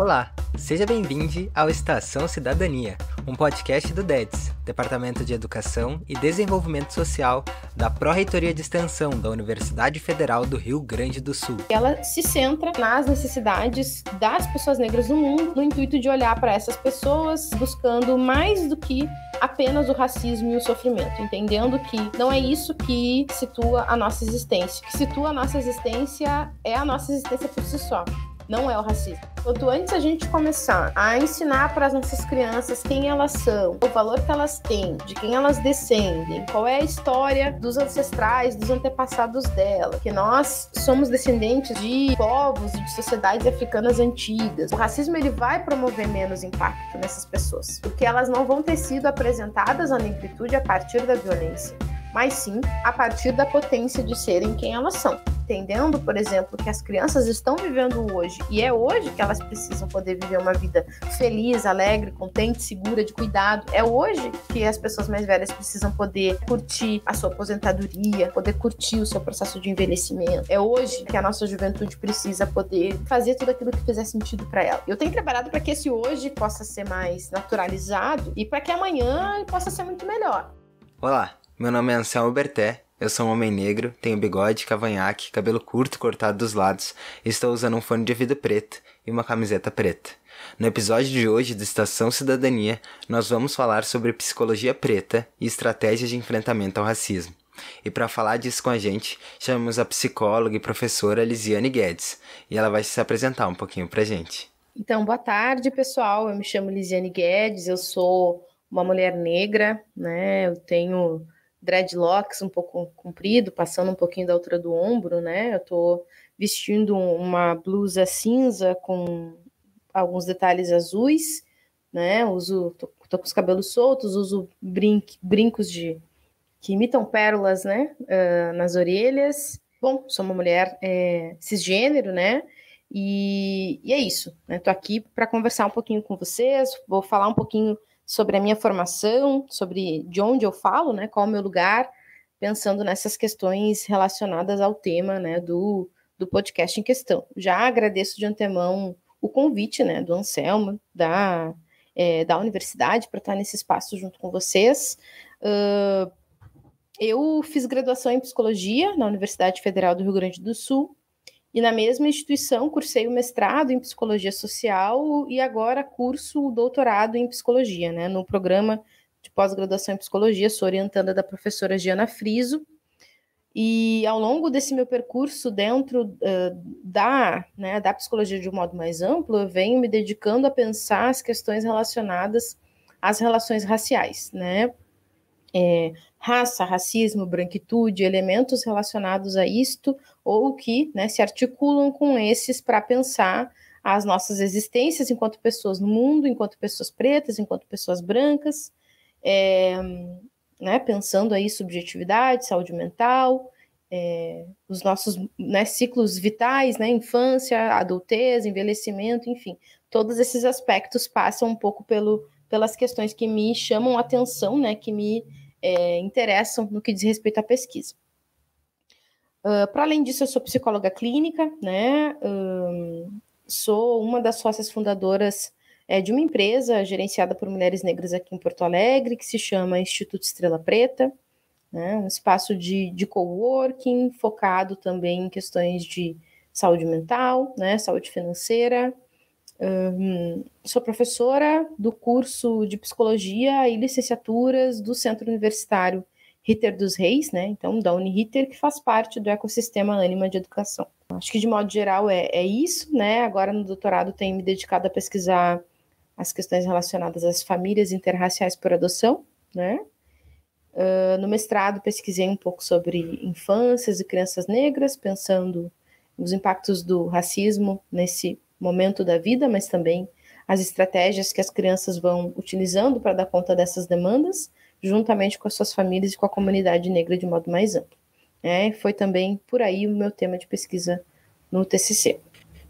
Olá, seja bem-vindo ao Estação Cidadania, um podcast do DEDS, Departamento de Educação e Desenvolvimento Social da Pró-Reitoria de Extensão da Universidade Federal do Rio Grande do Sul. Ela se centra nas necessidades das pessoas negras no mundo, no intuito de olhar para essas pessoas, buscando mais do que apenas o racismo e o sofrimento, entendendo que não é isso que situa a nossa existência. O que situa a nossa existência é a nossa existência por si só não é o racismo. Quanto antes a gente começar a ensinar para as nossas crianças quem elas são, o valor que elas têm, de quem elas descendem, qual é a história dos ancestrais, dos antepassados dela, que nós somos descendentes de povos e de sociedades africanas antigas. O racismo ele vai promover menos impacto nessas pessoas, porque elas não vão ter sido apresentadas à negritude a partir da violência mas sim a partir da potência de serem quem elas são. Entendendo, por exemplo, que as crianças estão vivendo hoje e é hoje que elas precisam poder viver uma vida feliz, alegre, contente, segura, de cuidado. É hoje que as pessoas mais velhas precisam poder curtir a sua aposentadoria, poder curtir o seu processo de envelhecimento. É hoje que a nossa juventude precisa poder fazer tudo aquilo que fizer sentido para ela. Eu tenho trabalhado para que esse hoje possa ser mais naturalizado e para que amanhã possa ser muito melhor. Olá, meu nome é Anselmo Berté, eu sou um homem negro, tenho bigode, cavanhaque, cabelo curto cortado dos lados, estou usando um fone de ouvido preto e uma camiseta preta. No episódio de hoje do Estação Cidadania, nós vamos falar sobre psicologia preta e estratégias de enfrentamento ao racismo. E para falar disso com a gente, chamamos a psicóloga e professora Lisiane Guedes, e ela vai se apresentar um pouquinho para gente. Então, boa tarde, pessoal. Eu me chamo Lisiane Guedes, eu sou uma mulher negra, né? Eu tenho dreadlocks um pouco comprido, passando um pouquinho da altura do ombro, né? Eu tô vestindo uma blusa cinza com alguns detalhes azuis, né? Uso, tô, tô com os cabelos soltos, uso brinque, brincos de que imitam pérolas, né? Uh, nas orelhas. Bom, sou uma mulher é, cisgênero, né? E, e, é isso, né? Tô aqui para conversar um pouquinho com vocês, vou falar um pouquinho sobre a minha formação, sobre de onde eu falo, né, qual é o meu lugar, pensando nessas questões relacionadas ao tema, né, do, do podcast em questão. Já agradeço de antemão o convite, né, do Anselmo, da, é, da universidade, para estar nesse espaço junto com vocês. Uh, eu fiz graduação em psicologia na Universidade Federal do Rio Grande do Sul, e na mesma instituição cursei o mestrado em psicologia social e agora curso o doutorado em psicologia, né, no programa de pós-graduação em psicologia, sou orientanda da professora Giana Friso. E ao longo desse meu percurso dentro uh, da, né, da psicologia de um modo mais amplo, eu venho me dedicando a pensar as questões relacionadas às relações raciais, né? É, raça, racismo, branquitude, elementos relacionados a isto, ou que né, se articulam com esses para pensar as nossas existências enquanto pessoas no mundo, enquanto pessoas pretas, enquanto pessoas brancas, é, né, pensando aí subjetividade, saúde mental, é, os nossos né, ciclos vitais, né, infância, adultez, envelhecimento, enfim, todos esses aspectos passam um pouco pelo, pelas questões que me chamam atenção, né, que me é, interessam no que diz respeito à pesquisa. Ah, Para além disso, eu sou psicóloga clínica, né? Um, ah, sou uma das sócias fundadoras é, de uma empresa gerenciada por mulheres negras aqui em Porto Alegre, que se chama Instituto Estrela Preta, né? um espaço de, de coworking focado também em questões de saúde mental, né? saúde financeira. Um, ah, sou professora do curso de psicologia e licenciaturas do Centro Universitário Ritter dos Reis, né? Então, da Uniriter, que faz parte do ecossistema Anima de Educação. Acho que, de modo geral, é, é isso, né? Agora, no doutorado, tenho me dedicado a pesquisar as questões relacionadas às famílias interraciais por adoção, né? Uh, no mestrado, pesquisei um pouco sobre infâncias e crianças negras, pensando nos impactos do racismo nesse momento da vida, mas também as estratégias que as crianças vão utilizando para dar conta dessas demandas juntamente com as suas famílias e com a comunidade negra de modo mais amplo. É, foi também por aí o meu tema de pesquisa no TCC.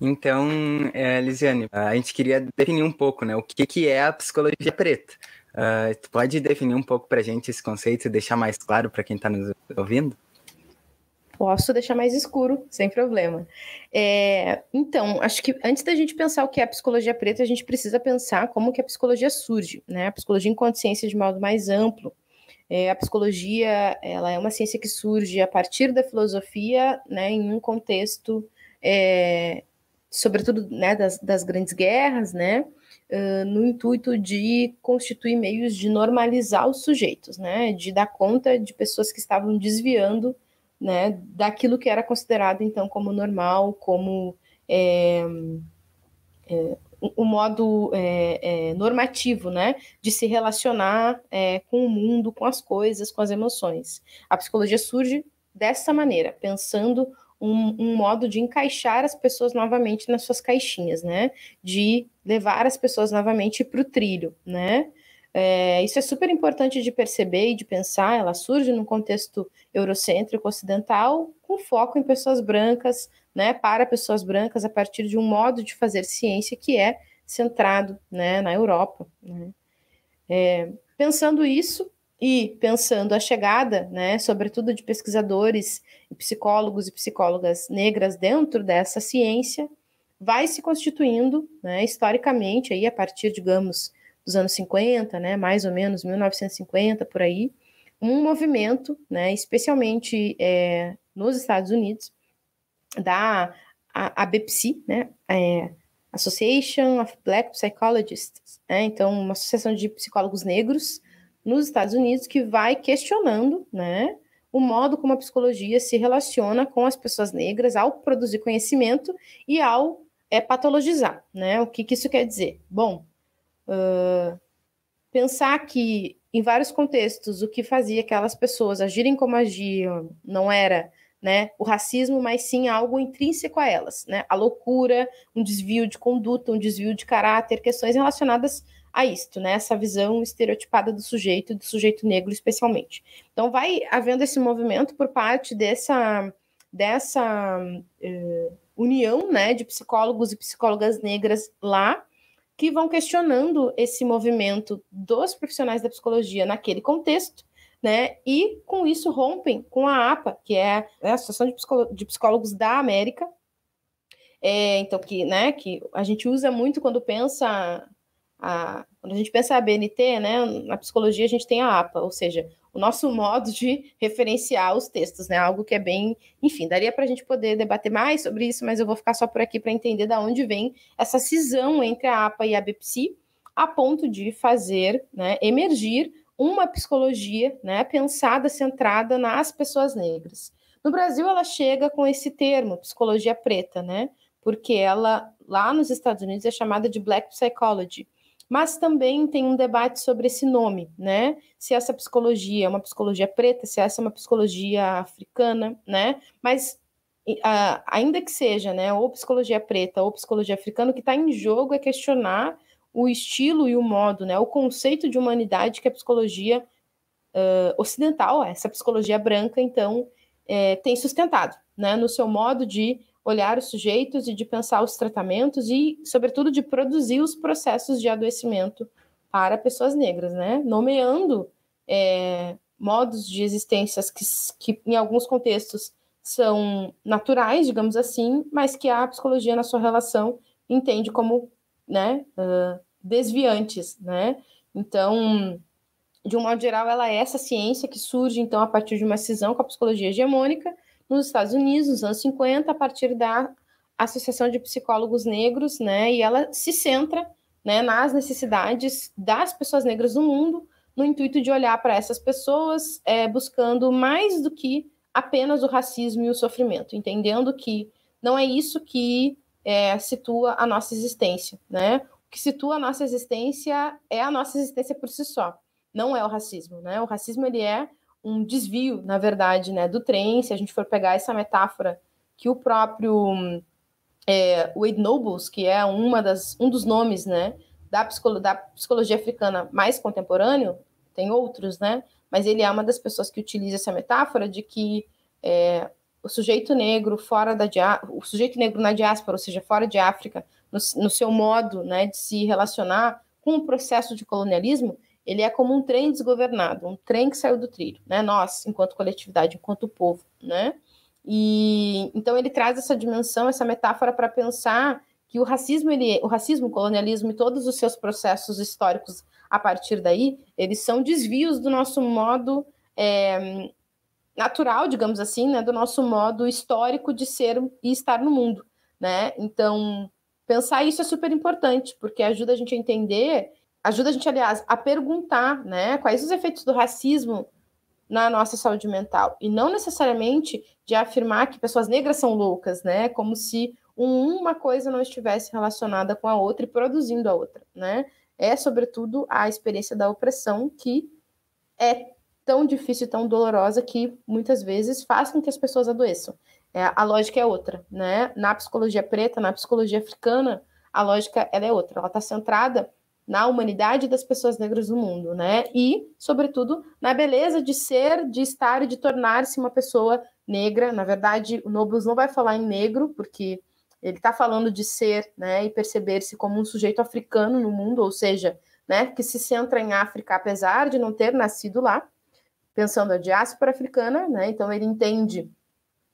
Então, é, Lisiane, a gente queria definir um pouco né, o que, que é a psicologia preta. Uh, tu pode definir um pouco para a gente esse conceito e deixar mais claro para quem está nos ouvindo? Posso deixar mais escuro, sem problema. É, então, acho que antes da gente pensar o que é psicologia preta, a gente precisa pensar como que a psicologia surge, né? A psicologia em consciência de modo mais amplo. É, a psicologia, ela é uma ciência que surge a partir da filosofia, né? Em um contexto, é, sobretudo, né? Das, das grandes guerras, né? Uh, no intuito de constituir meios de normalizar os sujeitos, né? De dar conta de pessoas que estavam desviando né, daquilo que era considerado então como normal, como é, é, o modo é, é, normativo, né, de se relacionar é, com o mundo, com as coisas, com as emoções. A psicologia surge dessa maneira, pensando um, um, modo de encaixar as pessoas novamente nas suas caixinhas, né, de levar as pessoas novamente para o trilho, né, é, isso é super importante de perceber e de pensar. Ela surge num contexto eurocêntrico ocidental, com foco em pessoas brancas, né, para pessoas brancas, a partir de um modo de fazer ciência que é centrado né, na Europa. Né. É, pensando isso e pensando a chegada, né, sobretudo de pesquisadores, psicólogos e psicólogas negras dentro dessa ciência, vai se constituindo né, historicamente aí a partir, digamos, dos anos 50, né, mais ou menos 1950 por aí, um movimento, né, especialmente é, nos Estados Unidos, da ABPC, né, é, Association of Black Psychologists, né, então uma associação de psicólogos negros nos Estados Unidos que vai questionando, né, o modo como a psicologia se relaciona com as pessoas negras ao produzir conhecimento e ao é, patologizar, né? O que, que isso quer dizer? Bom, Uh, pensar que, em vários contextos, o que fazia aquelas pessoas agirem como agiam não era né, o racismo, mas sim algo intrínseco a elas, né, a loucura, um desvio de conduta, um desvio de caráter, questões relacionadas a isto, né, essa visão estereotipada do sujeito, do sujeito negro especialmente. Então vai havendo esse movimento por parte dessa, dessa uh, união, né, de psicólogos e psicólogas negras lá, que vão questionando esse movimento dos profissionais da psicologia naquele contexto, né? E com isso rompem com a APA, que é a Associação de Psicólogos da América. É, então, que, né, que a gente usa muito quando pensa a, quando a gente pensa a BNT, né, na psicologia a gente tem a APA, ou seja, o nosso modo de referenciar os textos, né? Algo que é bem, enfim, daria para a gente poder debater mais sobre isso, mas eu vou ficar só por aqui para entender da onde vem essa cisão entre a APA e a BPSI, a ponto de fazer, né, emergir uma psicologia, né, pensada, centrada nas pessoas negras. No Brasil, ela chega com esse termo, psicologia preta, né? Porque ela lá nos Estados Unidos é chamada de Black Psychology, mas também tem um debate sobre esse nome, né? Se essa psicologia é uma psicologia preta, se essa é uma psicologia africana, né? Mas uh, ainda que seja, né, ou psicologia preta ou psicologia africana, o que está em jogo é questionar o estilo e o modo, né, o conceito de humanidade que a psicologia uh, ocidental, essa psicologia branca, então, é, tem sustentado, né, no seu modo de olhar os sujeitos e de pensar os tratamentos e, sobretudo, de produzir os processos de adoecimento para pessoas negras, né? Nomeando é, modos de existências que, que, em alguns contextos, são naturais, digamos assim, mas que a psicologia, na sua relação, entende como né, uh, desviantes, né? Então, de um modo geral, ela é essa ciência que surge, então, a partir de uma cisão com a psicologia hegemônica, nos Estados Unidos, nos anos 50, a partir da Associação de Psicólogos Negros, né? E ela se centra né, nas necessidades das pessoas negras do mundo, no intuito de olhar para essas pessoas, é, buscando mais do que apenas o racismo e o sofrimento, entendendo que não é isso que é, situa a nossa existência, né? O que situa a nossa existência é a nossa existência por si só, não é o racismo, né? O racismo ele é um desvio, na verdade, né, do trem. Se a gente for pegar essa metáfora que o próprio é, Wade Nobles, que é uma das, um dos nomes né, da, psicologia da psicologia africana mais contemporâneo, tem outros, né? Mas ele é uma das pessoas que utiliza essa metáfora de que é, o sujeito negro fora da o sujeito negro na diáspora, ou seja, fora de África, no, no seu modo né, de se relacionar com o processo de colonialismo, ele é como um trem desgovernado, um trem que saiu do trilho, né? Nós, enquanto coletividade, enquanto povo, né? E então ele traz essa dimensão, essa metáfora para pensar que o racismo, ele, o racismo, o colonialismo e todos os seus processos históricos a partir daí, eles são desvios do nosso modo é, natural, digamos assim, né, do nosso modo histórico de ser e estar no mundo, né? Então pensar isso é super importante porque ajuda a gente a entender ajuda a gente, aliás, a perguntar né, quais os efeitos do racismo na nossa saúde mental. E não necessariamente de afirmar que pessoas negras são loucas, né? Como se uma coisa não estivesse relacionada com a outra e produzindo a outra, né? É, sobretudo, a experiência da opressão que é tão difícil e tão dolorosa que muitas vezes faz com que as pessoas adoeçam. É, a lógica é outra, né? Na psicologia preta, na psicologia africana, a lógica ela é outra. Ela está centrada na humanidade das pessoas negras do mundo, né? E, sobretudo, na beleza de ser, de estar e de tornar-se uma pessoa negra. Na verdade, o Nobus não vai falar em negro, porque ele está falando de ser, né, e perceber-se como um sujeito africano no mundo, ou seja, né, que se centra em África apesar de não ter nascido lá, pensando a diáspora africana, né? Então ele entende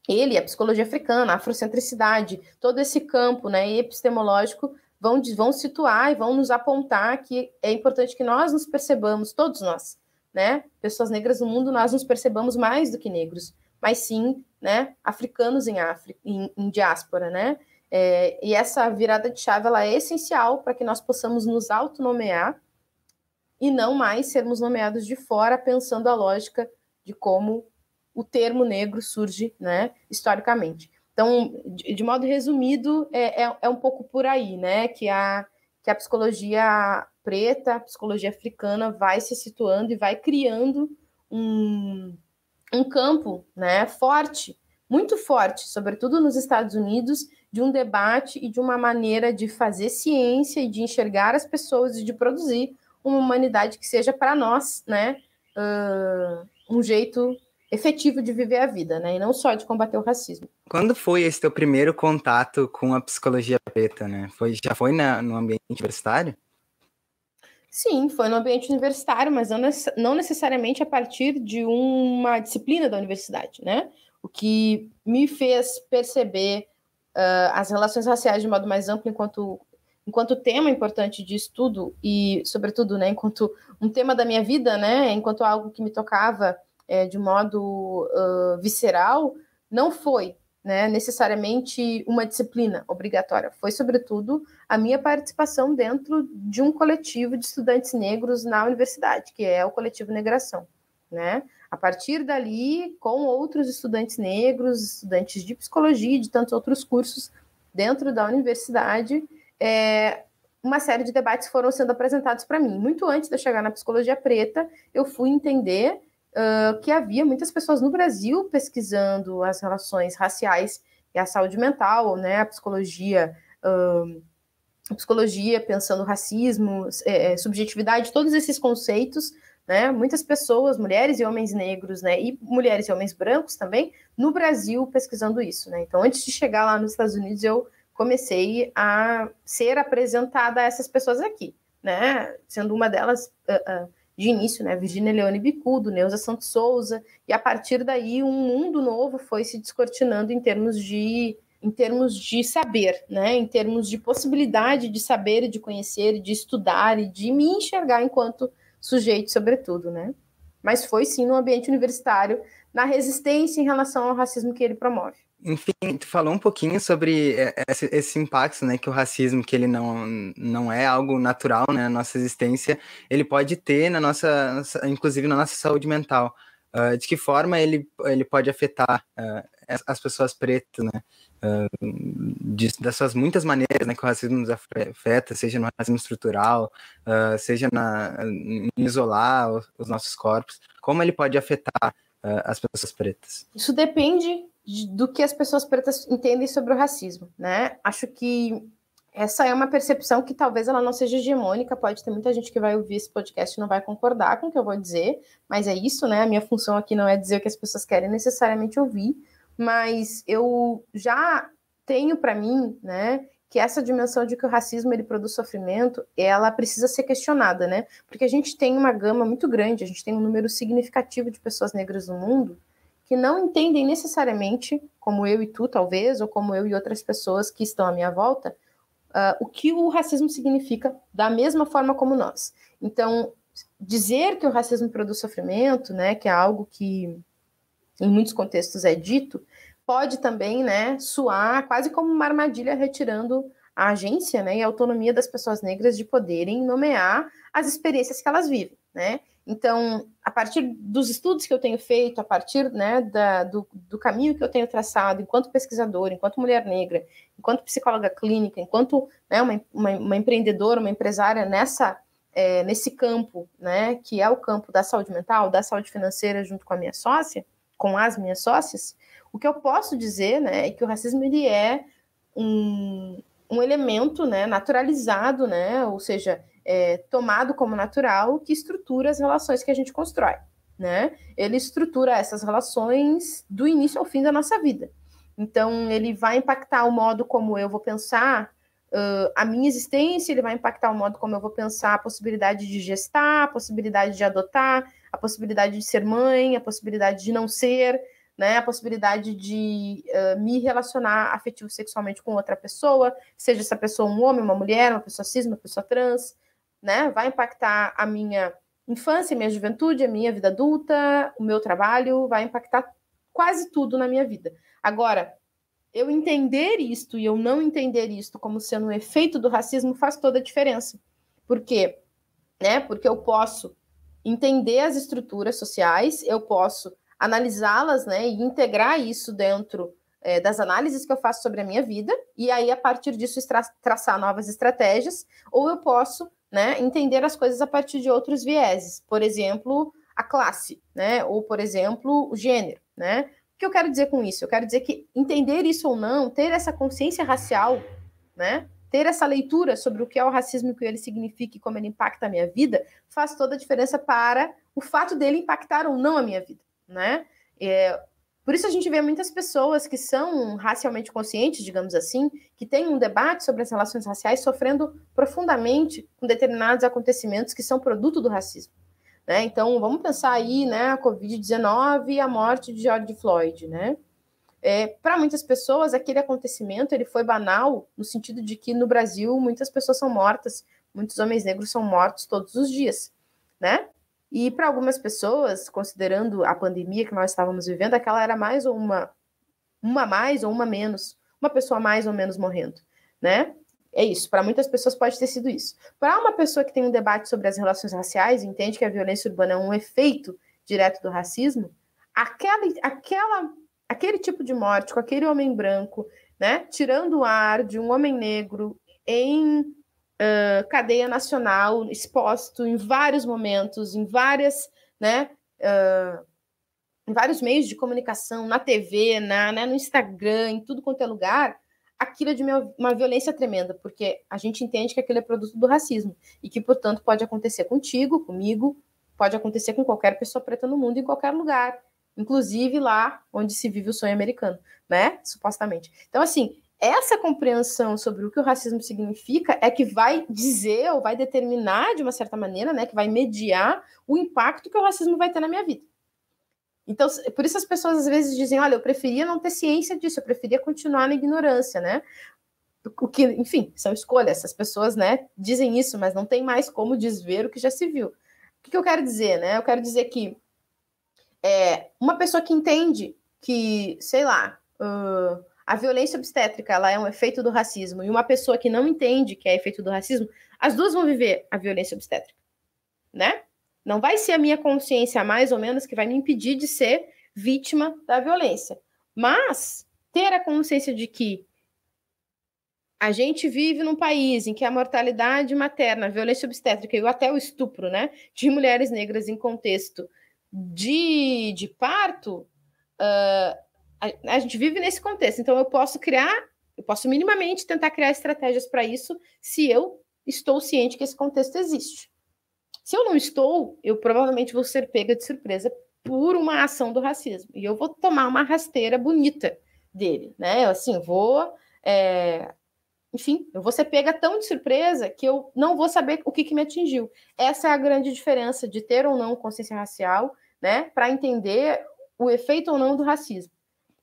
ele, a psicologia africana, a afrocentricidade, todo esse campo, né, epistemológico vão, vão situar e vão nos apontar que é importante que nós nos percebamos, todos nós, né? Pessoas negras no mundo, nós nos percebamos mais do que negros, mas sim, né? Africanos em África, em, em diáspora, né? É, e essa virada de chave ela é essencial para que nós possamos nos autonomear e não mais sermos nomeados de fora pensando a lógica de como o termo negro surge, né, historicamente. Então, de, de modo resumido, é, é, é, um pouco por aí, né? Que a, que a psicologia preta, a psicologia africana vai se situando e vai criando um, um campo né, forte, muito forte, sobretudo nos Estados Unidos, de um debate e de uma maneira de fazer ciência e de enxergar as pessoas e de produzir uma humanidade que seja para nós, né? Uh, um jeito efetivo de viver a vida, né? E não só de combater o racismo. Quando foi esse teu primeiro contato com a psicologia preta, né? Foi, já foi na, no ambiente universitário? Sim, foi no ambiente universitário, mas não, não necessariamente a partir de uma disciplina da universidade, né? O que me fez perceber uh, as relações raciais de modo mais amplo enquanto enquanto tema importante de estudo e, sobretudo, né, enquanto um tema da minha vida, né, enquanto algo que me tocava é, de modo uh, visceral, não foi né, necessariamente uma disciplina obrigatória, foi, sobretudo, a minha participação dentro de um coletivo de estudantes negros na universidade, que é o Coletivo Negração. Né? A partir dali, com outros estudantes negros, estudantes de psicologia e de tantos outros cursos dentro da universidade, é, uma série de debates foram sendo apresentados para mim. Muito antes de eu chegar na psicologia preta, eu fui entender que havia muitas pessoas no Brasil pesquisando as relações raciais e a saúde mental, né, a psicologia, uh, a psicologia pensando racismo, é, é, subjetividade, todos esses conceitos, né, muitas pessoas, mulheres e homens negros, né, e mulheres e homens brancos também, no Brasil pesquisando isso, né, então antes de chegar lá nos Estados Unidos eu comecei a ser apresentada a essas pessoas aqui, né, sendo uma delas... Uh, de início, né, Virginia Leone Bicudo, Neuza Santos Souza, e a partir daí um mundo novo foi se descortinando em termos de em termos de saber, né, em termos de possibilidade de saber e de conhecer de estudar e de me enxergar enquanto sujeito, sobretudo, né? Mas foi sim no ambiente universitário, na resistência em relação ao racismo que ele promove. Enfim, tu falou um pouquinho sobre é, esse, esse, impacto, né, que o racismo, que ele não, não é algo natural, né, na nossa existência, ele pode ter na nossa, inclusive na nossa saúde mental. Uh, de que forma ele, ele pode afetar uh, as pessoas pretas, né, uh, de, das suas muitas maneiras, né, que o racismo nos afeta, seja no racismo estrutural, seja na, em isolar os, os nossos corpos, como ele pode afetar as pessoas pretas? Isso depende do que as pessoas pretas entendem sobre o racismo, né? Acho que essa é uma percepção que talvez ela não seja hegemônica, pode ter muita gente que vai ouvir esse podcast e não vai concordar com o que eu vou dizer, mas é isso, né? A minha função aqui não é dizer o que as pessoas querem necessariamente ouvir, mas eu já tenho para mim, né, que essa dimensão de que o racismo ele produz sofrimento, ela precisa ser questionada, né? Porque a gente tem uma gama muito grande, a gente tem um número significativo de pessoas negras no mundo, que não entendem necessariamente, como eu e tu, talvez, ou como eu e outras pessoas que estão à minha volta, uh, o que o racismo significa da mesma forma como nós. Então, dizer que o racismo produz sofrimento, né, que é algo que em muitos contextos é dito, pode também, né, soar quase como uma armadilha retirando a agência, né, e a autonomia das pessoas negras de poderem nomear as experiências que elas vivem, né? Então, a partir dos estudos que eu tenho feito, a partir né, da, do, do, caminho que eu tenho traçado, enquanto pesquisadora, enquanto mulher negra, enquanto psicóloga clínica, enquanto né, uma, uma, uma, empreendedora, uma empresária nessa, é, nesse campo, né, que é o campo da saúde mental, da saúde financeira, junto com a minha sócia, com as minhas sócias, o que eu posso dizer né, é que o racismo ele é um, um elemento né, naturalizado, né, ou seja, é, tomado como natural que estrutura as relações que a gente constrói, né? Ele estrutura essas relações do início ao fim da nossa vida. Então, ele vai impactar o modo como eu vou pensar uh, a minha existência, ele vai impactar o modo como eu vou pensar a possibilidade de gestar, a possibilidade de adotar, a possibilidade de ser mãe, a possibilidade de não ser, né, a possibilidade de uh, me relacionar afetivo sexualmente com outra pessoa, seja essa pessoa um homem, uma mulher, uma pessoa cis, uma pessoa trans, né? Vai impactar a minha infância, a minha juventude, a minha vida adulta, o meu trabalho, vai impactar quase tudo na minha vida. Agora, eu entender isto e eu não entender isto como sendo um efeito do racismo faz toda a diferença. Por quê? Né? Porque eu posso entender as estruturas sociais, eu posso analisá-las né, e integrar isso dentro é, das análises que eu faço sobre a minha vida, e aí, a partir disso, traçar novas estratégias, ou eu posso né, entender as coisas a partir de outros vieses, por exemplo, a classe, né, ou por exemplo, o gênero, né? O que eu quero dizer com isso? Eu quero dizer que entender isso ou não, ter essa consciência racial, né, ter essa leitura sobre o que é o racismo, o que ele significa e como ele impacta a minha vida, faz toda a diferença para o fato dele impactar ou não a minha vida, né? É, por isso a gente vê muitas pessoas que são racialmente conscientes, digamos assim, que têm um debate sobre as relações raciais sofrendo profundamente com determinados acontecimentos que são produto do racismo. Né? Então, vamos pensar aí, né, a Covid-19 e a morte de George Floyd, né? É, para muitas pessoas, aquele acontecimento ele foi banal, no sentido de que no Brasil muitas pessoas são mortas, muitos homens negros são mortos todos os dias, né? E para algumas pessoas, considerando a pandemia que nós estávamos vivendo, aquela era mais ou uma uma mais ou uma menos, uma pessoa mais ou menos morrendo, né? É isso, para muitas pessoas pode ter sido isso. Para uma pessoa que tem um debate sobre as relações raciais, entende que a violência urbana é um efeito direto do racismo, aquela, aquela, aquele tipo de morte com aquele homem branco, né, tirando o ar de um homem negro em uh, cadeia nacional, exposto em vários momentos, em várias, né? Uh, em vários meios de comunicação, na TV, na, né, no Instagram, em tudo quanto é lugar, aquilo é de uma, uma violência tremenda, porque a gente entende que aquilo é produto do racismo e que, portanto, pode acontecer contigo, comigo, pode acontecer com qualquer pessoa preta no mundo, em qualquer lugar, inclusive lá onde se vive o sonho americano, né? Supostamente. Então, assim, essa compreensão sobre o que o racismo significa é que vai dizer ou vai determinar de uma certa maneira, né, que vai mediar o impacto que o racismo vai ter na minha vida. Então, por isso as pessoas às vezes dizem, olha, eu preferia não ter ciência disso, eu preferia continuar na ignorância, né? O que, enfim, são escolhas. Essas pessoas, né, dizem isso, mas não tem mais como desver o que já se viu. O que eu quero dizer, né? Eu quero dizer que é, uma pessoa que entende que, sei lá, uh, a violência obstétrica ela é um efeito do racismo e uma pessoa que não entende que é efeito do racismo, as duas vão viver a violência obstétrica, né? Não vai ser a minha consciência mais ou menos que vai me impedir de ser vítima da violência, mas ter a consciência de que a gente vive num país em que a mortalidade materna, a violência obstétrica e até o estupro, né, de mulheres negras em contexto de, de parto, a, né, a gente vive nesse contexto, então eu posso criar, eu posso minimamente tentar criar estratégias para isso se eu estou ciente que esse contexto existe. Se eu não estou, eu provavelmente vou ser pega de surpresa por uma ação do racismo. E eu vou tomar uma rasteira bonita dele, né? Eu, assim, vou. É... Enfim, eu vou ser pega tão de surpresa que eu não vou saber o que, que me atingiu. Essa é a grande diferença de ter ou não consciência racial, né? Para entender o efeito ou não do racismo.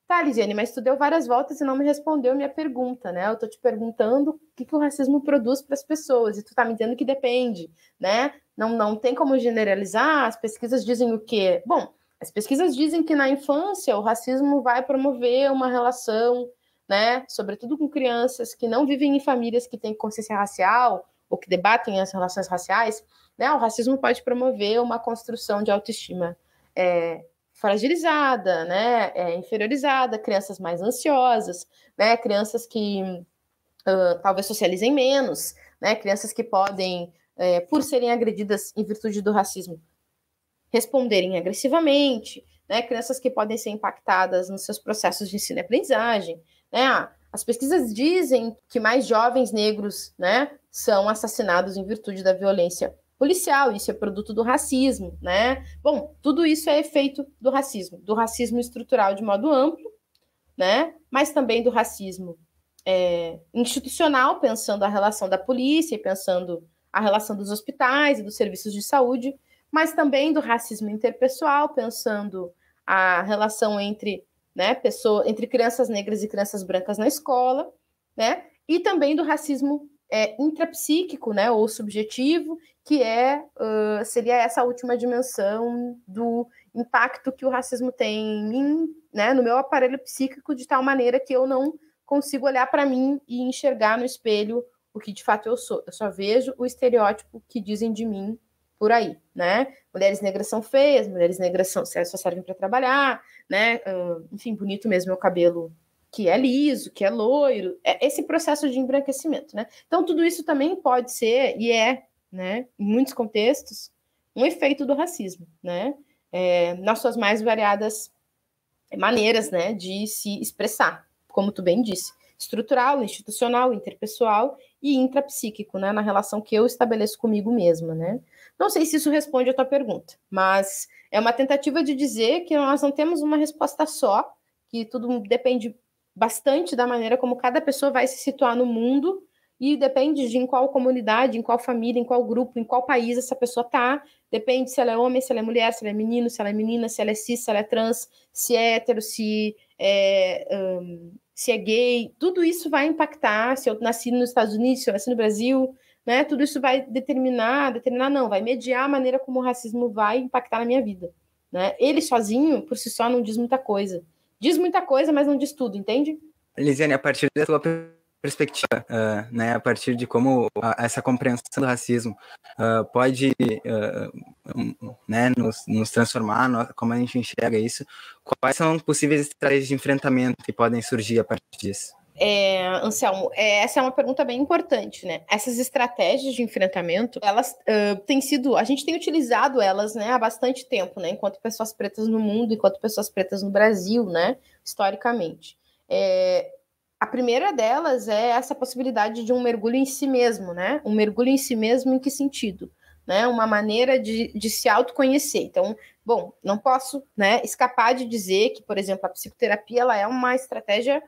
Tá, Ligiane, mas tu deu várias voltas e não me respondeu minha pergunta, né? Eu tô te perguntando o que, que o racismo produz para as pessoas, e tu tá me dizendo que depende, né? Não, não tem como generalizar, as pesquisas dizem o quê? Bom, as pesquisas dizem que na infância o racismo vai promover uma relação, né? Sobretudo com crianças que não vivem em famílias que têm consciência racial ou que debatem as relações raciais, né? O racismo pode promover uma construção de autoestima. É, fragilizada, né, é, inferiorizada, crianças mais ansiosas, né, crianças que uh, talvez socializem menos, né, crianças que podem, é, por serem agredidas em virtude do racismo, responderem agressivamente, né, crianças que podem ser impactadas nos seus processos de ensino e aprendizagem. Né? Ah, as pesquisas dizem que mais jovens negros né, são assassinados em virtude da violência policial, isso é produto do racismo, né? Bom, tudo isso é efeito do racismo, do racismo estrutural de modo amplo, né? Mas também do racismo é, institucional, pensando a relação da polícia e pensando a relação dos hospitais e dos serviços de saúde, mas também do racismo interpessoal, pensando a relação entre, né, pessoa, entre crianças negras e crianças brancas na escola, né? E também do racismo é, intrapsíquico, né, ou subjetivo, que é uh, seria essa última dimensão do impacto que o racismo tem em mim, né, no meu aparelho psíquico, de tal maneira que eu não consigo olhar para mim e enxergar no espelho o que de fato eu sou. Eu só vejo o estereótipo que dizem de mim por aí, né? Mulheres negras são feias, mulheres negras são, só servem para trabalhar, né? Uh, enfim, bonito mesmo meu o cabelo que é liso, que é loiro, é esse processo de embranquecimento, né? Então, tudo isso também pode ser, e é, né, em muitos contextos, um efeito do racismo, né? É, nas suas mais variadas maneiras, né, de se expressar, como tu bem disse, estrutural, institucional, interpessoal e intrapsíquico, né, na relação que eu estabeleço comigo mesma, né? Não sei se isso responde a tua pergunta, mas é uma tentativa de dizer que nós não temos uma resposta só, que tudo depende bastante da maneira como cada pessoa vai se situar no mundo e depende de em qual comunidade, em qual família, em qual grupo, em qual país essa pessoa tá. Depende se ela é homem, se ela é mulher, se ela é menino, se ela é menina, se ela é cis, se ela é trans, se é hétero, se é, um, se é gay. Tudo isso vai impactar se eu nasci nos Estados Unidos, se eu nasci no Brasil, né? Tudo isso vai determinar, determinar não, vai mediar a maneira como o racismo vai impactar na minha vida, né? Ele sozinho, por si só, não diz muita coisa diz muita coisa, mas não diz tudo, entende? Lisiane, a partir da sua perspectiva, uh, né, a partir de como a, ah, essa compreensão do racismo uh, pode uh, né, nos, nos transformar, no, como a gente enxerga isso, quais são possíveis estratégias de enfrentamento que podem surgir a partir disso? É, Anselmo, é, essa é uma pergunta bem importante, né? Essas estratégias de enfrentamento, elas uh, têm sido, a gente tem utilizado elas, né, há bastante tempo, né? Enquanto pessoas pretas no mundo, enquanto pessoas pretas no Brasil, né, historicamente. É, a primeira delas é essa possibilidade de um mergulho em si mesmo, né? Um mergulho em si mesmo em que sentido? Né, uma maneira de, de se autoconhecer. Então, bom, não posso né, escapar de dizer que, por exemplo, a psicoterapia ela é uma estratégia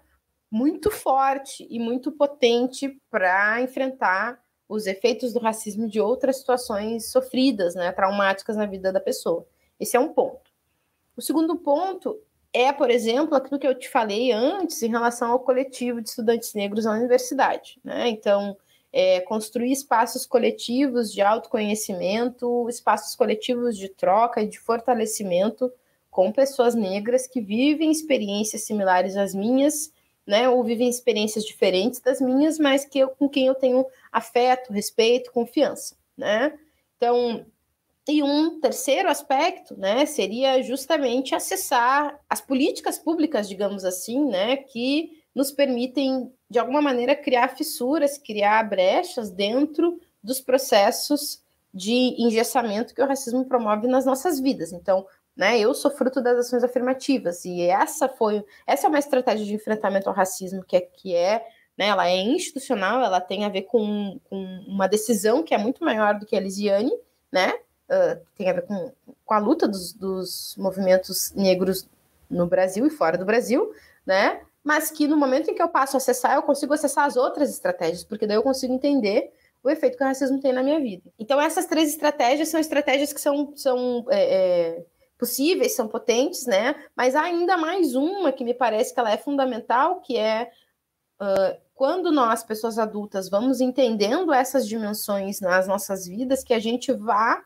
muito forte e muito potente para enfrentar os efeitos do racismo de outras situações sofridas, né, traumáticas na vida da pessoa. Esse é um ponto. O segundo ponto é, por exemplo, aquilo que eu te falei antes em relação ao coletivo de estudantes negros na universidade. Né? Então, é, construir espaços coletivos de autoconhecimento, espaços coletivos de troca e de fortalecimento com pessoas negras que vivem experiências similares às minhas né, ou vivem experiências diferentes das minhas, mas que eu, com quem eu tenho afeto, respeito, confiança, né? Então, e um terceiro aspecto, né, seria justamente acessar as políticas públicas, digamos assim, né, que nos permitem de alguma maneira criar fissuras, criar brechas dentro dos processos de engessamento que o racismo promove nas nossas vidas. Então, né? Eu sou fruto das ações afirmativas e essa foi essa é uma estratégia de enfrentamento ao racismo que é que é né, ela é institucional, ela tem a ver com, com uma decisão que é muito maior do que a Lisiane, né, uh, tem a ver com, com a luta dos, dos movimentos negros no Brasil e fora do Brasil, né, mas que no momento em que eu passo a acessar, eu consigo acessar as outras estratégias, porque daí eu consigo entender o efeito que o racismo tem na minha vida. Então, essas três estratégias são estratégias que são, são é, é, possíveis, são potentes, né? Mas há ainda mais uma que me parece que ela é fundamental, que é uh, quando nós, pessoas adultas, vamos entendendo essas dimensões nas nossas vidas, que a gente vá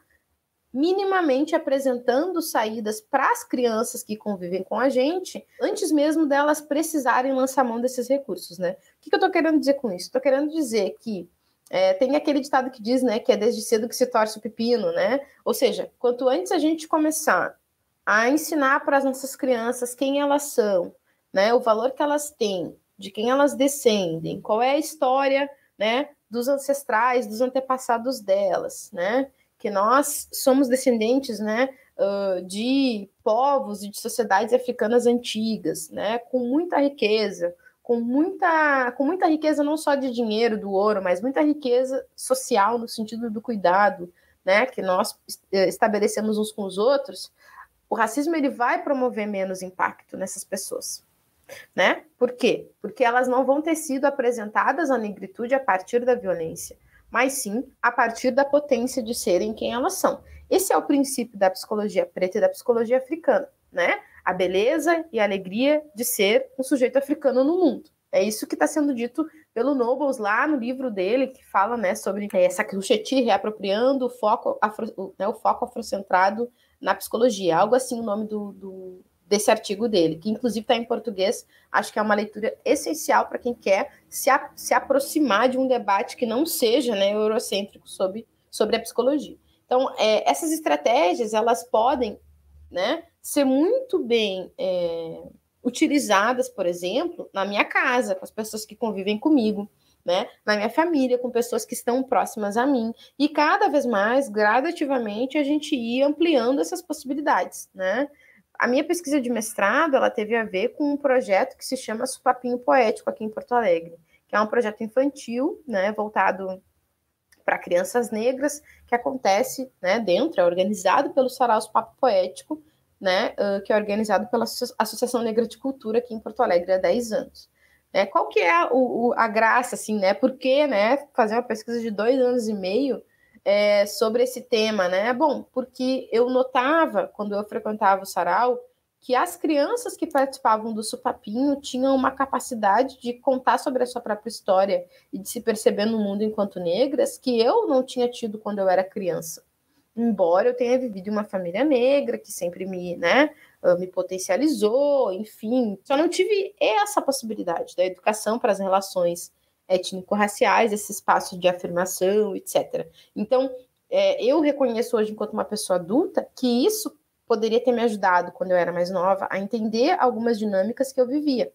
minimamente apresentando saídas para as crianças que convivem com a gente, antes mesmo delas precisarem lançar mão desses recursos, né? O que, que eu estou querendo dizer com isso? Estou querendo dizer que é, tem aquele ditado que diz, né, que é desde cedo que se torce o pepino, né? Ou seja, quanto antes a gente começar a ensinar para as nossas crianças quem elas são, né, o valor que elas têm, de quem elas descendem, qual é a história, né, dos ancestrais, dos antepassados delas, né? Que nós somos descendentes, né, de povos e de sociedades africanas antigas, né, com muita riqueza, com muita, com muita riqueza não só de dinheiro, do ouro, mas muita riqueza social no sentido do cuidado, né, que nós eh, estabelecemos uns com os outros, o racismo ele vai promover menos impacto nessas pessoas, né? Por quê? Porque elas não vão ter sido apresentadas à negritude a partir da violência, mas sim a partir da potência de serem quem elas são. Esse é o princípio da psicologia preta e da psicologia africana, né? a beleza e a alegria de ser um sujeito africano no mundo. É isso que está sendo dito pelo Nobles lá no livro dele, que fala né, sobre essa é, Rucheti reapropriando o foco, afro, né, o foco afrocentrado na psicologia, algo assim o nome do, do desse artigo dele, que inclusive está em português. Acho que é uma leitura essencial para quem quer se, a, se aproximar de um debate que não seja né, eurocêntrico sobre, sobre a psicologia. Então, é, essas estratégias elas podem né, ser muito bem é, utilizadas, por exemplo, na minha casa, com as pessoas que convivem comigo. Né? na minha família, com pessoas que estão próximas a mim. E cada vez mais, gradativamente, a gente ia ampliando essas possibilidades, né? A minha pesquisa de mestrado, ela teve a ver com um projeto que se chama Supapinho Poético aqui em Porto Alegre, que é um projeto infantil, né, voltado para crianças negras, que acontece, né, dentro, é organizado pelo Sarau Papo Poético, né, uh, que é organizado pela Associação Negra de Cultura aqui em Porto Alegre há 10 anos. Né? Qual que é a, o, a graça, assim, né? Por que né, fazer uma pesquisa de dois anos e meio é, sobre esse tema, né? Bom, porque eu notava, quando eu frequentava o sarau, que as crianças que participavam do Supapinho tinham uma capacidade de contar sobre a sua própria história e de se perceber no mundo enquanto negras que eu não tinha tido quando eu era criança embora eu tenha vivido uma família negra que sempre me, né, ah, me potencializou, enfim, só não tive essa possibilidade da educação para as relações étnico-raciais, esse espaço de afirmação, etc. Então, é, eu reconheço hoje, enquanto uma pessoa adulta, que isso poderia ter me ajudado quando eu era mais nova a entender algumas dinâmicas que eu vivia.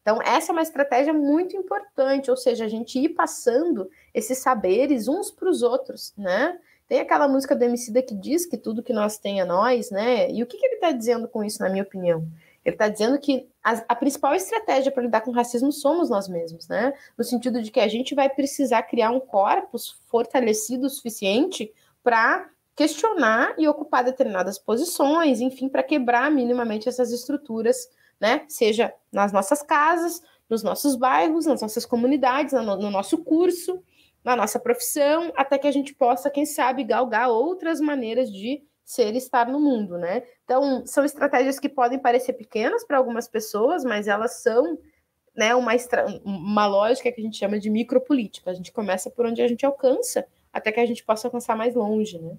Então, essa é uma estratégia muito importante, ou seja, a gente ir passando esses saberes uns para os outros, né? Tem aquela música do Emicida que diz que tudo que nós tem é nós, né? E o que, que ele está dizendo com isso, na minha opinião? Ele está dizendo que a, a principal estratégia para lidar com o racismo somos nós mesmos, né? No sentido de que a gente vai precisar criar um corpus fortalecido o suficiente para questionar e ocupar determinadas posições, enfim, para quebrar minimamente essas estruturas, né? Seja nas nossas casas, nos nossos bairros, nas nossas comunidades, no, no nosso curso, na nossa profissão, até que a gente possa, quem sabe, galgar outras maneiras de ser e estar no mundo, né? Então, são estratégias que podem parecer pequenas para algumas pessoas, mas elas são né, uma, extra... uma lógica que a gente chama de micropolítica. A gente começa por onde a gente alcança, até que a gente possa alcançar mais longe, né?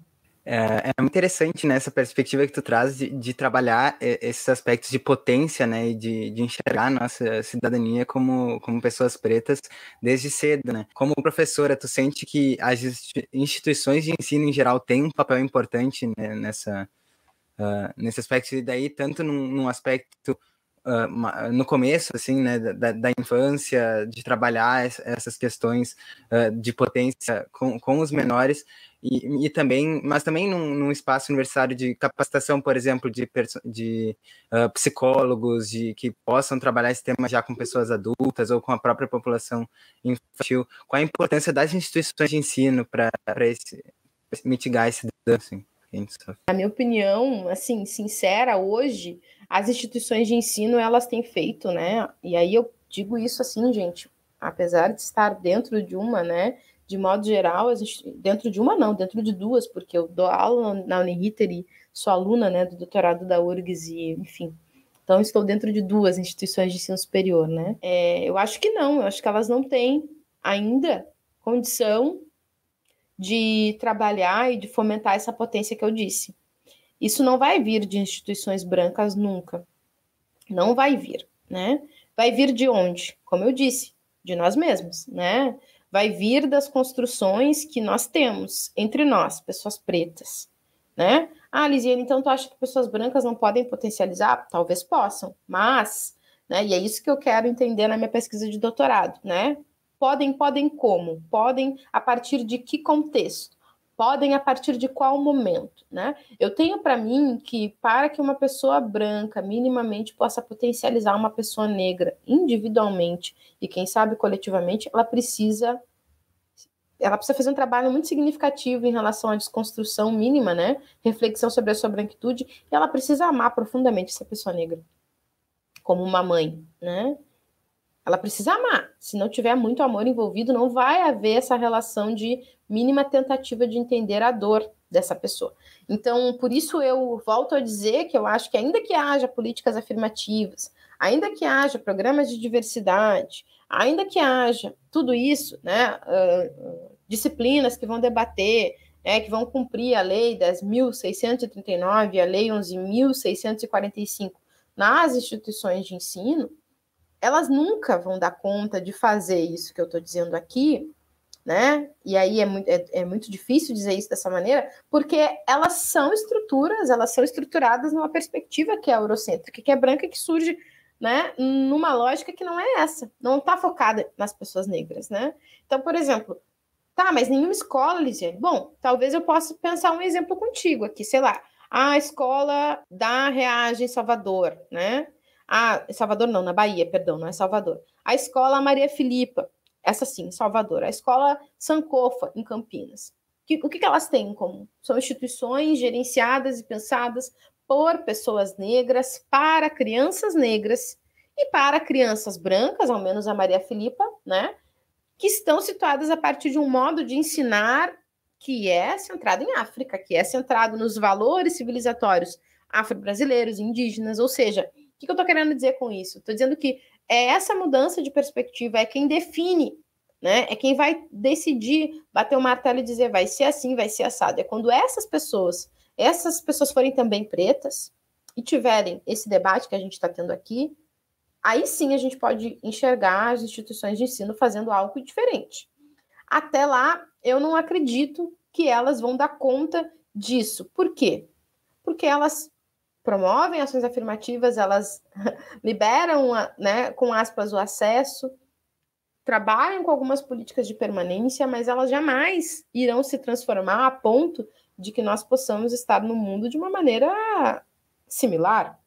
É, é interessante né, perspectiva que tu traz de, de trabalhar é, esses aspectos de potência né, e de, de enxergar a nossa cidadania como, como pessoas pretas desde cedo. Né? Como professora, tu sente que as instituições de ensino em geral têm um papel importante né, nessa, uh, nesse aspecto, e daí tanto num, num aspecto no começo, assim, né, da, da infância, de trabalhar essas questões uh, de potência com, com os menores, e, e também, mas também num, num, espaço universitário de capacitação, por exemplo, de, de uh, psicólogos, de que possam trabalhar esse tema já com pessoas adultas ou com a própria população infantil, qual a importância das instituições de ensino para mitigar esse dano, assim, minha opinião, assim, sincera, hoje, as instituições de ensino elas têm feito, né? E aí eu digo isso assim, gente, apesar de estar dentro de uma, né? De modo geral, dentro de uma não, dentro de duas, porque eu dou aula na Uniriter e sou aluna, né, do doutorado da URGS e, enfim, então, estou dentro de duas instituições de ensino superior, né? É, eu acho que não, eu acho que elas não têm ainda condição de trabalhar e de fomentar essa potência que eu disse. Isso não vai vir de instituições brancas nunca. Não vai vir, né? Vai vir de onde? Como eu disse, de nós mesmos, né? Vai vir das construções que nós temos entre nós, pessoas pretas, né? Ah, Lisiane, então tu acha que pessoas brancas não podem potencializar? Talvez possam, mas, né? E é isso que eu quero entender na minha pesquisa de doutorado, né? Podem, podem como? Podem a partir de que contexto? podem a partir de qual momento, né? Eu tenho para mim que para que uma pessoa branca minimamente possa potencializar uma pessoa negra individualmente e quem sabe coletivamente, ela precisa ela precisa fazer um trabalho muito significativo em relação à desconstrução mínima, né? Reflexão sobre a sua branquitude, e ela precisa amar profundamente essa pessoa negra como uma mãe, né? Ela precisa amar. Se não tiver muito amor envolvido, não vai haver essa relação de mínima tentativa de entender a dor dessa pessoa. Então, por isso eu volto a dizer que eu acho que ainda que haja políticas afirmativas, ainda que haja programas de diversidade, ainda que haja tudo isso, né, uh, disciplinas que vão debater, né, que vão cumprir a lei 10.639 e a lei 11.645 nas instituições de ensino, elas nunca vão dar conta de fazer isso que eu estou dizendo aqui, né? E aí é muito, é, é muito difícil dizer isso dessa maneira, porque elas são estruturas, elas são estruturadas numa perspectiva que é eurocêntrica, que é branca, que surge né, numa lógica que não é essa, não está focada nas pessoas negras, né? Então, por exemplo, tá, mas nenhuma escola, Lisiane. Bom, talvez eu possa pensar um exemplo contigo aqui, sei lá, a escola da Reage em Salvador, né? Ah, Salvador não, na Bahia, perdão, não é Salvador. A escola Maria Filipa, essa sim, em Salvador. A escola Sankofa, em Campinas. Que, o que, que elas têm em comum? São instituições gerenciadas e pensadas por pessoas negras, para crianças negras e para crianças brancas, ao menos a Maria Filipa, né? Que estão situadas a partir de um modo de ensinar que é centrado em África, que é centrado nos valores civilizatórios afro-brasileiros, indígenas, ou seja, que, que eu estou querendo dizer com isso? Estou dizendo que é essa mudança de perspectiva é quem define, né? É quem vai decidir, bater o martelo e dizer vai ser assim, vai ser assado. É quando essas pessoas, essas pessoas forem também pretas e tiverem esse debate que a gente está tendo aqui, aí sim a gente pode enxergar as instituições de ensino fazendo algo diferente. Até lá, eu não acredito que elas vão dar conta disso. Por quê? Porque elas promovem ações afirmativas, elas liberam, né, com aspas, o acesso, trabalham com algumas políticas de permanência, mas elas jamais irão se transformar a ponto de que nós possamos estar no mundo de uma maneira similar.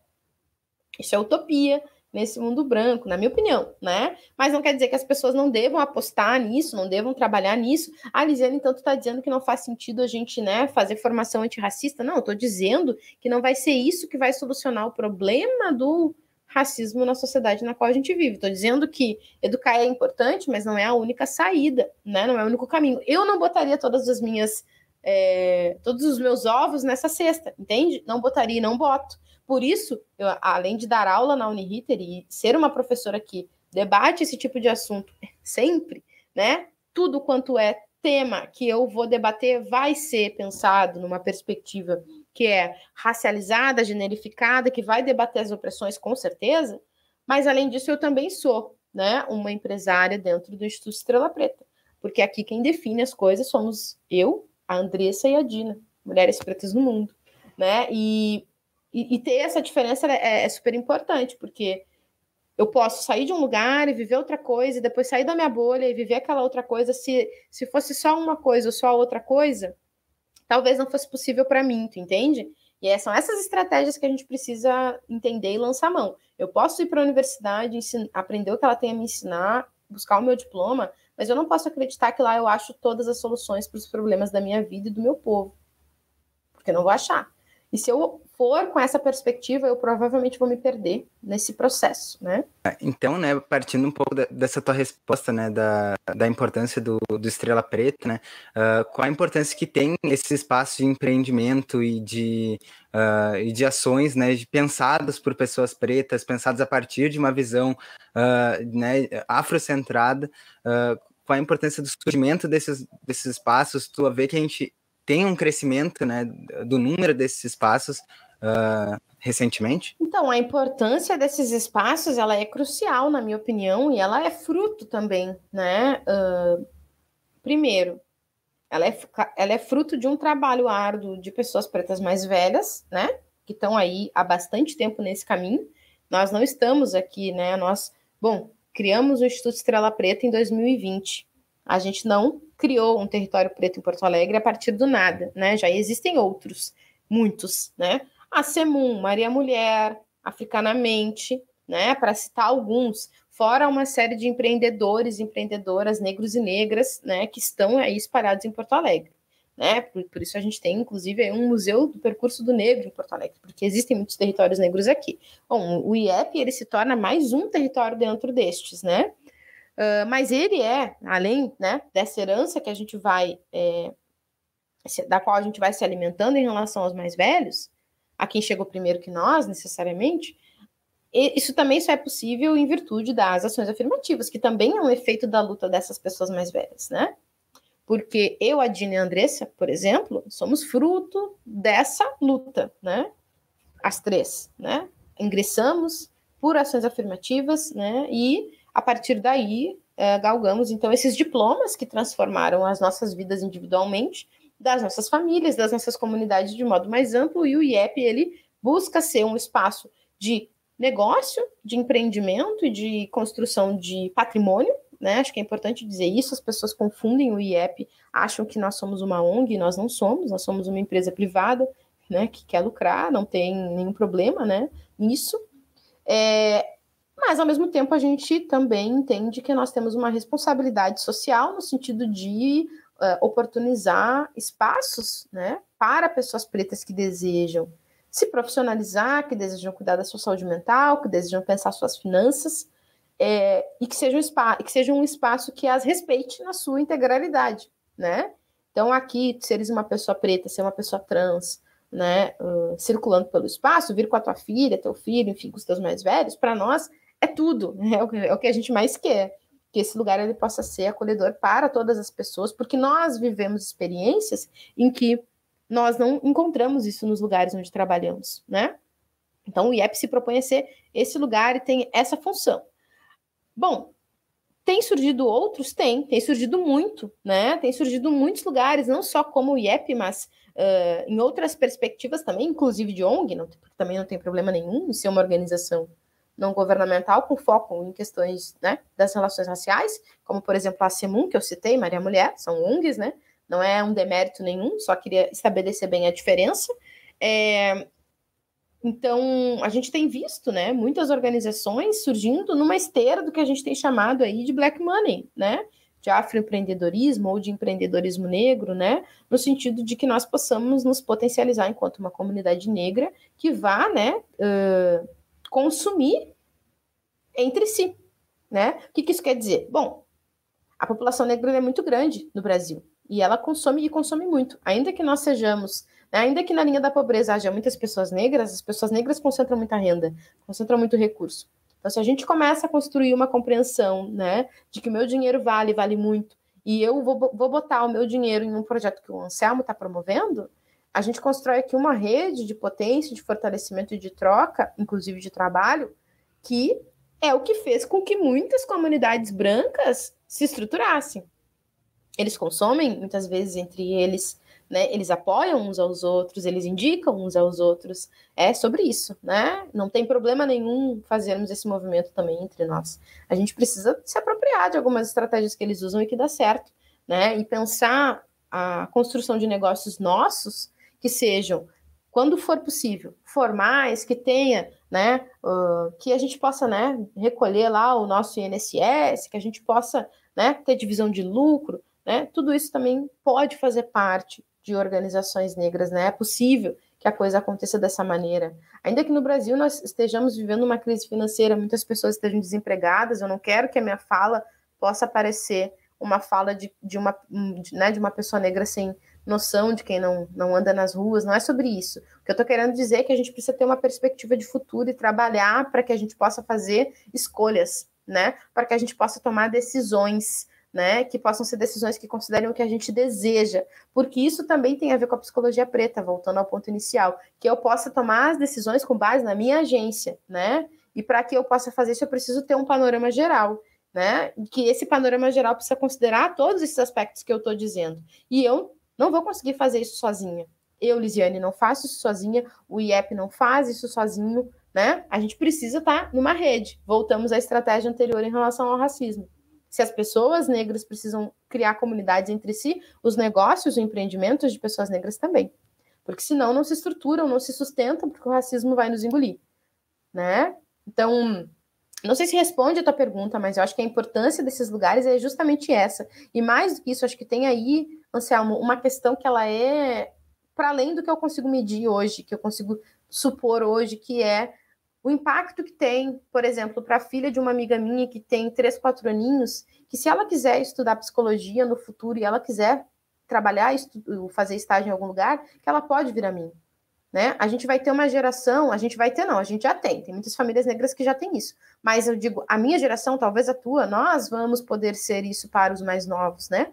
Isso é utopia, nesse mundo branco, na minha opinião, né? Mas não quer dizer que as pessoas não devam apostar nisso, não devam trabalhar nisso. A Lisiane, então, está dizendo que não faz sentido a gente, né, fazer formação antirracista. Não, eu estou dizendo que não vai ser isso que vai solucionar o problema do racismo na sociedade na qual a gente vive. Estou dizendo que educar é importante, mas não é a única saída, né? Não é o único caminho. Eu não botaria todas as minhas, é, todos os meus ovos nessa cesta, entende? Não botaria, não boto. Por isso, eu, além de dar aula na Uniriter e ser uma professora que debate esse tipo de assunto sempre, né? Tudo quanto é tema que eu vou debater vai ser pensado numa perspectiva que é racializada, generificada, que vai debater as opressões com certeza, mas além disso eu também sou, né, uma empresária dentro do Instituto Estrela Preta, porque aqui quem define as coisas somos eu, a Andressa e a Dina, mulheres pretas no mundo, né? E e, e ter essa diferença é, é super importante, porque eu posso sair de um lugar e viver outra coisa, e depois sair da minha bolha e viver aquela outra coisa. Se, se fosse só uma coisa ou só outra coisa, talvez não fosse possível para mim, tu entende? E são essas estratégias que a gente precisa entender e lançar mão. Eu posso ir para a universidade, ensinar, aprender o que ela tem a me ensinar, buscar o meu diploma, mas eu não posso acreditar que lá eu acho todas as soluções para os problemas da minha vida e do meu povo. Porque eu não vou achar. E se eu for com essa perspectiva, eu provavelmente vou me perder nesse processo, né? Ah, então, né, partindo um pouco dessa tua resposta, né, da, da importância do, do Estrela Preta, né, uh, qual a importância que tem esse espaço de empreendimento e de, uh, e de ações, né, de pensadas por pessoas pretas, pensadas a partir de uma visão, uh, né, afrocentrada, qual a importância do surgimento desses, desses espaços, tu a ver que a gente tem um crescimento né, do número desses espaços uh, recentemente? Então, a importância desses espaços ela é crucial, na minha opinião, e ela é fruto também, né? Uh, primeiro, ela é, ela é fruto de um trabalho árduo de pessoas pretas mais velhas, né? Que estão aí há bastante tempo nesse caminho. Nós não estamos aqui, né? Nós, bom, criamos o Instituto Estrela Preta em 2020. A gente não criou um território preto em Porto Alegre a partir do nada, né? Já existem outros, muitos, né? A Semum, Maria Mulher, Africanamente, né? Para citar alguns, fora uma série de empreendedores, empreendedoras negros e negras, né? Que estão aí espalhados em Porto Alegre. Né? Por, por, isso a gente tem, inclusive, um museu do percurso do negro em Porto Alegre, porque existem muitos territórios negros aqui. Bom, o IEP ele se torna mais um território dentro destes, né? Uh, mas ele é, além né, dessa herança que a gente vai, é, da qual a gente vai se alimentando em relação aos mais velhos, a quem chegou primeiro que nós, necessariamente, isso também só é possível em virtude das ações afirmativas, que também é um efeito da luta dessas pessoas mais velhas, né? Porque eu, a Dina e a Andressa, por exemplo, somos fruto dessa luta, né? As três, né? Ingressamos por ações afirmativas, né? E a partir daí, é, galgamos então esses diplomas que transformaram as nossas vidas individualmente, das nossas famílias, das nossas comunidades de modo mais amplo, e o IEP ele busca ser um espaço de negócio, de empreendimento e de construção de patrimônio, né? Acho que é importante dizer isso, as pessoas confundem o IEP, acham que nós somos uma ONG, nós não somos, nós somos uma empresa privada, né, que quer lucrar, não tem nenhum problema, né, nisso. É, mas, ao mesmo tempo, a gente também entende que nós temos uma responsabilidade social no sentido de uh, oportunizar espaços né, para pessoas pretas que desejam se profissionalizar, que desejam cuidar da sua saúde mental, que desejam pensar suas finanças, é, e que seja, um spa, que seja um espaço que as respeite na sua integralidade, né? Então, aqui, seres uma pessoa preta, ser uma pessoa trans, né, uh, circulando pelo espaço, vir com a tua filha, teu filho, enfim, com os teus mais velhos, para nós é tudo, né? É, é o que a gente mais quer. Que esse lugar ele possa ser acolhedor para todas as pessoas, porque nós vivemos experiências em que nós não encontramos isso nos lugares onde trabalhamos, né? Então o IEP se propõe a ser esse lugar e tem essa função. Bom, tem surgido outros? Tem, tem surgido muito, né? Tem surgido muitos lugares, não só como o IEP, mas uh, em outras perspectivas também, inclusive de ONG, não, também não tem problema nenhum em ser uma organização não governamental com foco em questões né, das relações raciais, como por exemplo a CEMUM, que eu citei, Maria Mulher, são UNGs, né? Não é um demérito nenhum, só queria estabelecer bem a diferença. É, então, a gente tem visto, né, muitas organizações surgindo numa esteira do que a gente tem chamado aí de black money, né? De afroempreendedorismo ou de empreendedorismo negro, né? No sentido de que nós possamos nos potencializar enquanto uma comunidade negra que vá, né, uh, consumir entre si. Né? O que, que isso quer dizer? Bom, a população negra é muito grande no Brasil e ela consome e consome muito. Ainda que nós sejamos, né, ainda que na linha da pobreza haja muitas pessoas negras, as pessoas negras concentram muita renda, concentram muito recurso. Então, se a gente começa a construir uma compreensão né, de que o meu dinheiro vale, vale muito, e eu vou, vou botar o meu dinheiro em um projeto que o Anselmo está promovendo, a gente constrói aqui uma rede de potência, de fortalecimento e de troca, inclusive de trabalho, que é o que fez com que muitas comunidades brancas se estruturassem. Eles consomem, muitas vezes, entre eles, né? Eles apoiam uns aos outros, eles indicam uns aos outros. É sobre isso, né? Não tem problema nenhum fazermos esse movimento também entre nós. A gente precisa se apropriar de algumas estratégias que eles usam e que dá certo, né? E pensar a construção de negócios nossos que sejam, quando for possível, formais, que tenha, né, uh, que a gente possa, né, recolher lá o nosso INSS, que a gente possa, né, ter divisão de lucro, né, tudo isso também pode fazer parte de organizações negras, né, é possível que a coisa aconteça dessa maneira. Ainda que no Brasil nós estejamos vivendo uma crise financeira, muitas pessoas estejam desempregadas, eu não quero que a minha fala possa parecer uma fala de, de, uma, hum, de, né, de uma pessoa negra sem, noção de quem não, não anda nas ruas, não é sobre isso. O que eu estou querendo dizer é que a gente precisa ter uma perspectiva de futuro e trabalhar para que a gente possa fazer escolhas, né? Para que a gente possa tomar decisões, né? Que possam ser decisões que considerem o que a gente deseja, porque isso também tem a ver com a psicologia preta, voltando ao ponto inicial, que eu possa tomar as decisões com base na minha agência, né? E para que eu possa fazer isso, eu preciso ter um panorama geral. Né? Que esse panorama geral precisa considerar todos esses aspectos que eu estou dizendo. E eu não vou conseguir fazer isso sozinha. Eu, Lisiane, não faço isso sozinha, o IEP não faz isso sozinho, né? A gente precisa estar tá numa rede. Voltamos à estratégia anterior em relação ao racismo. Se as pessoas negras precisam criar comunidades entre si, os negócios, os empreendimentos de pessoas negras também. Porque senão não se estruturam, não se sustentam, porque o racismo vai nos engolir, né? Então, não sei se responde a tua pergunta, mas eu acho que a importância desses lugares é justamente essa. E mais do que isso, acho que tem aí Anselmo, assim, uma questão que ela é para além do que eu consigo medir hoje, que eu consigo supor hoje, que é o impacto que tem, por exemplo, para a filha de uma amiga minha que tem 3, 4 aninhos, que se ela quiser estudar psicologia no futuro e ela quiser trabalhar, fazer estágio em algum lugar, que ela pode vir a mim. Né? A gente vai ter uma geração, a gente vai ter não, a gente já tem, tem muitas famílias negras que já tem isso. Mas eu digo, a minha geração, talvez a tua, nós vamos poder ser isso para os mais novos, né?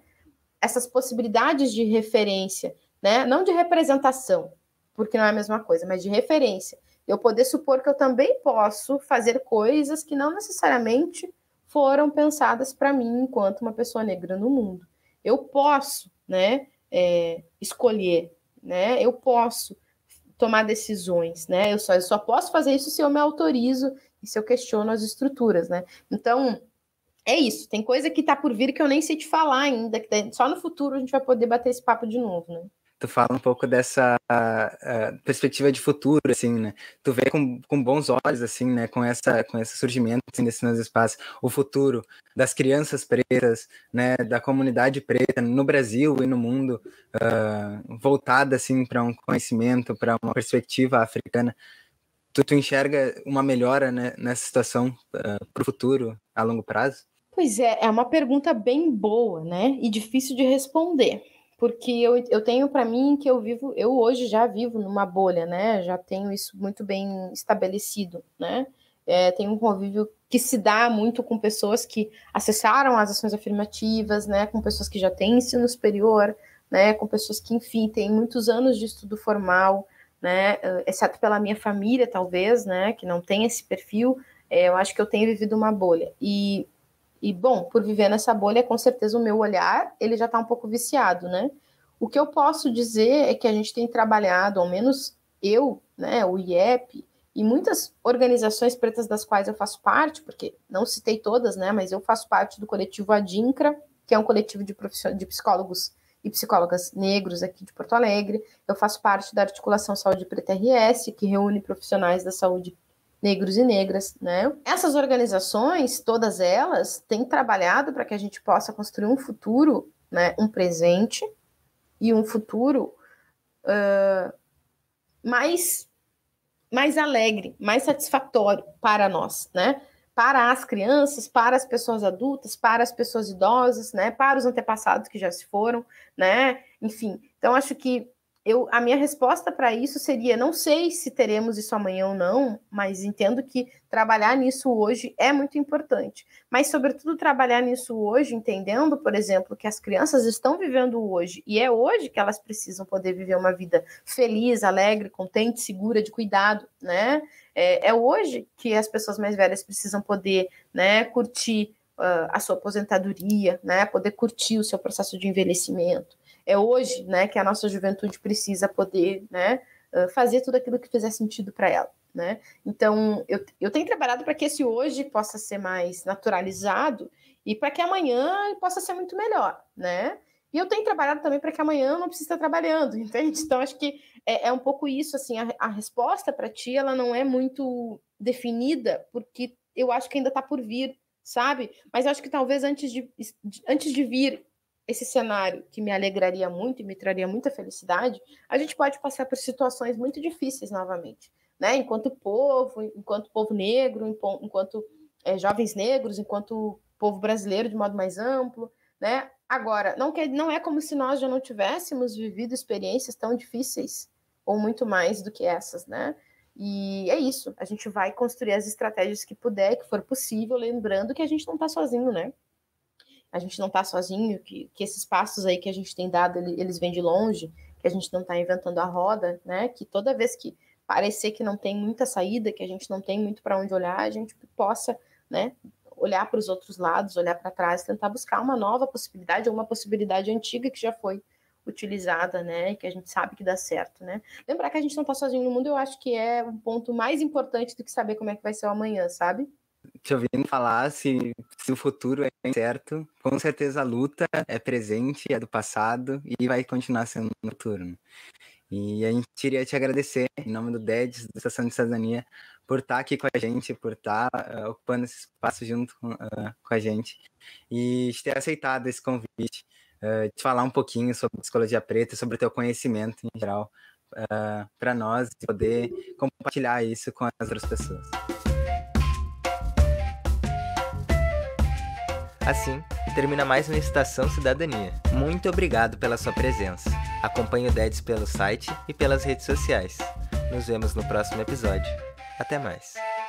essas possibilidades de referência, né? Não de representação, porque não é a mesma coisa, mas de referência. Eu poder supor que eu também posso fazer coisas que não necessariamente foram pensadas para mim enquanto uma pessoa negra no mundo. Eu posso, né? É, escolher, né? Eu posso tomar decisões, né? Eu só, eu só posso fazer isso se eu me autorizo e se eu questiono as estruturas, né? Então, é isso. Tem coisa que tá por vir que eu nem sei te falar ainda. Que só no futuro a gente vai poder bater esse papo de novo, né? Tu fala um pouco dessa eh, perspectiva de futuro, assim, né? Tu vê com, com bons olhos, assim, né? Com, essa, com esse surgimento assim, desses novos espaços, o futuro das crianças pretas, né? Da comunidade preta no Brasil e no mundo, uh, voltada, assim, para um conhecimento, para uma perspectiva africana. Tu, tu, enxerga uma melhora né, nessa situação uh, ah, para o futuro, a longo prazo? Pois é, é uma pergunta bem boa, né? E difícil de responder, porque eu, eu tenho para mim que eu vivo, eu hoje já vivo numa bolha, né? Já tenho isso muito bem estabelecido, né? É, tenho um convívio que se dá muito com pessoas que acessaram as ações afirmativas, né? Com pessoas que já têm ensino superior, né? Com pessoas que, enfim, têm muitos anos de estudo formal, né? Eh, exceto pela minha família, talvez, né? Que não tem esse perfil. É, eu acho que eu tenho vivido uma bolha. E e bom, por viver nessa bolha, com certeza o meu olhar ele já está um pouco viciado, né? O que eu posso dizer é que a gente tem trabalhado, ao menos eu, né, o IEP e muitas organizações pretas das quais eu faço parte, porque não citei todas, né, mas eu faço parte do coletivo Adincra, que é um coletivo de, de psicólogos e psicólogas negros aqui de Porto Alegre. Eu faço parte da articulação Saúde Preta RS, que reúne profissionais da saúde negros e negras, né? Essas organizações, todas elas, têm trabalhado para que a gente possa construir um futuro, né, um presente e um futuro uh, mais mais alegre, mais satisfatório para nós, né? Para as crianças, para as pessoas adultas, para as pessoas idosas, né? Para os antepassados que já se foram, né? Enfim, então acho que eu, a minha resposta para isso seria: não sei se teremos isso amanhã ou não, mas entendo que trabalhar nisso hoje é muito importante. Mas, sobretudo, trabalhar nisso hoje, entendendo, por exemplo, que as crianças estão vivendo hoje e é hoje que elas precisam poder viver uma vida feliz, alegre, contente, segura, de cuidado, né? É, é hoje que as pessoas mais velhas precisam poder né, curtir uh, a sua aposentadoria, né? Poder curtir o seu processo de envelhecimento é hoje, né, que a nossa juventude precisa poder, né, ah, fazer tudo aquilo que fizer sentido para ela, né? Então, eu, eu tenho trabalhado para que esse hoje possa ser mais naturalizado e para que amanhã possa ser muito melhor, né? E eu tenho trabalhado também para que amanhã eu não precise estar trabalhando, entende? Então, acho que é, é um pouco isso, assim, a, a resposta para ti, ela não é muito definida, porque eu acho que ainda está por vir, sabe? Mas eu acho que talvez antes de, de, antes de vir esse cenário que me alegraria muito e me traria muita felicidade, a gente pode passar por situações muito difíceis novamente, né? Enquanto povo, enquanto povo negro, enquanto é, jovens negros, enquanto povo brasileiro de modo mais amplo, né? Agora, não, não é como se nós já não tivéssemos vivido experiências tão difíceis, ou muito mais do que essas, né? E é isso, a gente vai construir as estratégias que puder, que for possível, lembrando que a gente não está sozinho, né? a gente não está sozinho, que, que esses passos aí que a gente tem dado, eles vêm de longe, que a gente não está inventando a roda, né? Que toda vez que parecer que não tem muita saída, que a gente não tem muito para onde olhar, a gente possa, né, olhar para os outros lados, olhar para trás, tentar buscar uma nova possibilidade ou uma possibilidade antiga que já foi utilizada, né, que a gente sabe que dá certo, né? Lembrar que a gente não está sozinho no mundo, eu acho que é um ponto mais importante do que saber como é que vai ser o amanhã, sabe? te ouvindo falar, se, se o futuro é incerto, com certeza a luta é presente, é do passado e vai continuar sendo no futuro. E a gente queria te agradecer, em nome do DEDES, da Estação de Cidadania, por estar aqui com a gente, por estar uh, ocupando esse espaço junto com, uh, com a gente e ter aceitado esse convite, uh, de falar um pouquinho sobre psicologia preta, sobre o teu conhecimento em geral, para nós, e poder compartilhar isso com as outras pessoas. Assim, termina mais uma Estação Cidadania. Muito obrigado pela sua presença. Acompanhe o DEDS pelo site e pelas redes sociais. Nos vemos no próximo episódio. Até mais.